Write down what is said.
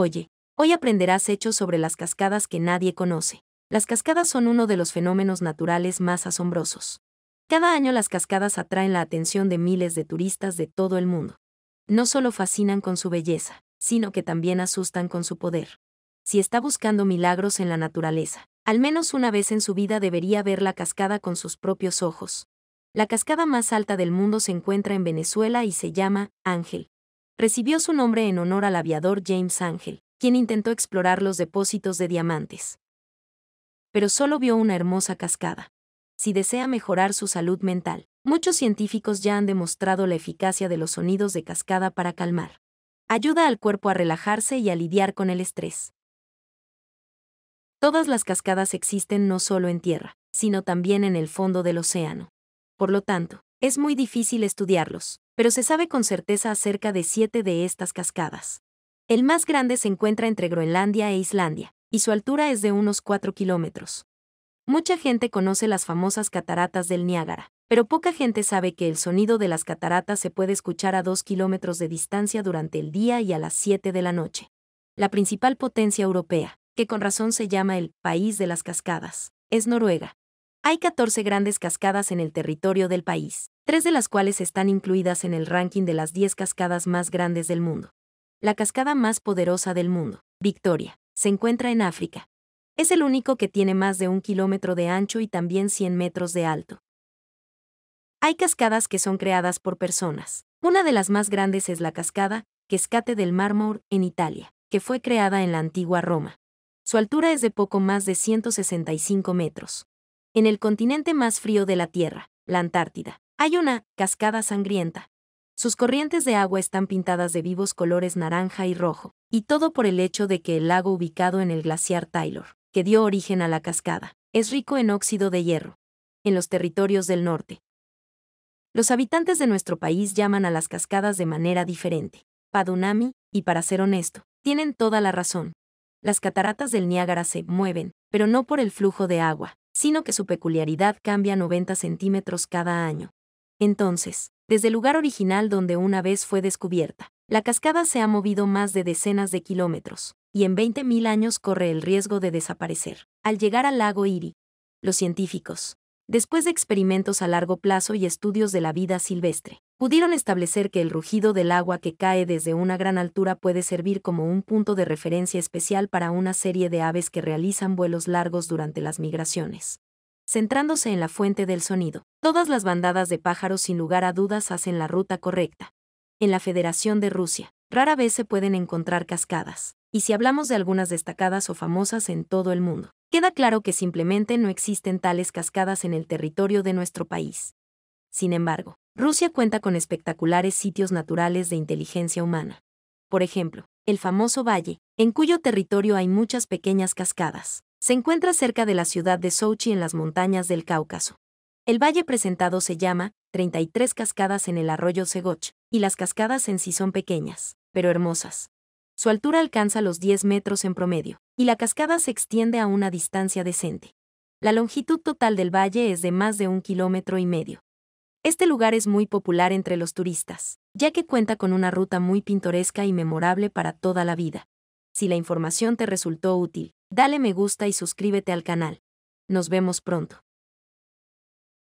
Oye, hoy aprenderás hechos sobre las cascadas que nadie conoce. Las cascadas son uno de los fenómenos naturales más asombrosos. Cada año las cascadas atraen la atención de miles de turistas de todo el mundo. No solo fascinan con su belleza, sino que también asustan con su poder. Si está buscando milagros en la naturaleza, al menos una vez en su vida debería ver la cascada con sus propios ojos. La cascada más alta del mundo se encuentra en Venezuela y se llama Ángel recibió su nombre en honor al aviador James Angel, quien intentó explorar los depósitos de diamantes. Pero solo vio una hermosa cascada. Si desea mejorar su salud mental, muchos científicos ya han demostrado la eficacia de los sonidos de cascada para calmar. Ayuda al cuerpo a relajarse y a lidiar con el estrés. Todas las cascadas existen no solo en tierra, sino también en el fondo del océano. Por lo tanto, es muy difícil estudiarlos, pero se sabe con certeza acerca de siete de estas cascadas. El más grande se encuentra entre Groenlandia e Islandia, y su altura es de unos 4 kilómetros. Mucha gente conoce las famosas cataratas del Niágara, pero poca gente sabe que el sonido de las cataratas se puede escuchar a 2 kilómetros de distancia durante el día y a las 7 de la noche. La principal potencia europea, que con razón se llama el país de las cascadas, es Noruega. Hay 14 grandes cascadas en el territorio del país, tres de las cuales están incluidas en el ranking de las 10 cascadas más grandes del mundo. La cascada más poderosa del mundo, Victoria, se encuentra en África. Es el único que tiene más de un kilómetro de ancho y también 100 metros de alto. Hay cascadas que son creadas por personas. Una de las más grandes es la cascada, que del mármor en Italia, que fue creada en la antigua Roma. Su altura es de poco más de 165 metros. En el continente más frío de la Tierra, la Antártida, hay una cascada sangrienta. Sus corrientes de agua están pintadas de vivos colores naranja y rojo, y todo por el hecho de que el lago ubicado en el glaciar Taylor, que dio origen a la cascada, es rico en óxido de hierro, en los territorios del norte. Los habitantes de nuestro país llaman a las cascadas de manera diferente. Padunami, y para ser honesto, tienen toda la razón. Las cataratas del Niágara se mueven, pero no por el flujo de agua, sino que su peculiaridad cambia 90 centímetros cada año, entonces, desde el lugar original donde una vez fue descubierta, la cascada se ha movido más de decenas de kilómetros, y en 20.000 años corre el riesgo de desaparecer. Al llegar al lago Iri, los científicos, después de experimentos a largo plazo y estudios de la vida silvestre, pudieron establecer que el rugido del agua que cae desde una gran altura puede servir como un punto de referencia especial para una serie de aves que realizan vuelos largos durante las migraciones centrándose en la fuente del sonido. Todas las bandadas de pájaros sin lugar a dudas hacen la ruta correcta. En la Federación de Rusia, rara vez se pueden encontrar cascadas, y si hablamos de algunas destacadas o famosas en todo el mundo, queda claro que simplemente no existen tales cascadas en el territorio de nuestro país. Sin embargo, Rusia cuenta con espectaculares sitios naturales de inteligencia humana. Por ejemplo, el famoso valle, en cuyo territorio hay muchas pequeñas cascadas, se encuentra cerca de la ciudad de Sochi en las montañas del Cáucaso. El valle presentado se llama 33 cascadas en el arroyo Segoch, y las cascadas en sí son pequeñas, pero hermosas. Su altura alcanza los 10 metros en promedio, y la cascada se extiende a una distancia decente. La longitud total del valle es de más de un kilómetro y medio. Este lugar es muy popular entre los turistas, ya que cuenta con una ruta muy pintoresca y memorable para toda la vida. Si la información te resultó útil, Dale me gusta y suscríbete al canal. Nos vemos pronto.